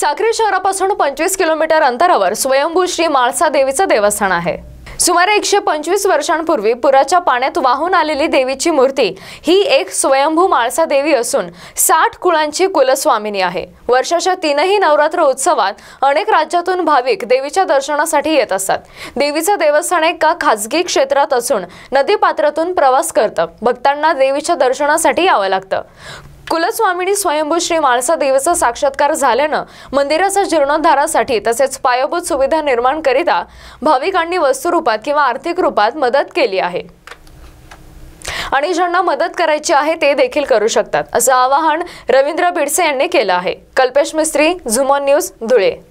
साक्री शहरापासून पंचवीस किलोमीटर अंतरावर स्वयंभू श्री माळसा देवीचं देवस्थान आहे सुमारे एकशे पंचवीस वर्षांपूर्वी पुराच्या पाण्यात वाहून आलेली देवीची मूर्ती ही एक स्वयंभू माळसा देवी असून साठ कुळांची कुलस्वामिनी आहे वर्षाच्या तीनही नवरात्र उत्सवात अनेक राज्यातून भाविक देवीच्या दर्शनासाठी येत असतात देवीचं देवस्थान एका खाजगी क्षेत्रात असून नदीपात्रातून प्रवास करतं भक्तांना देवीच्या दर्शनासाठी यावं लागतं कुलस्वामिनी स्वयंभू श्री माणसा देवीचा साक्षात्कार झाल्यानं मंदिराच्या जीर्णोद्धारासाठी तसेच पायाभूत सुविधा निर्माण करिता भाविकांनी वस्तुरूपात किंवा आर्थिक रूपात मदत केली आहे आणि ज्यांना मदत करायची आहे ते देखील करू शकतात असं आवाहन रवींद्र बिडसे यांनी केलं आहे कल्पेश मिस्त्री झुमन न्यूज धुळे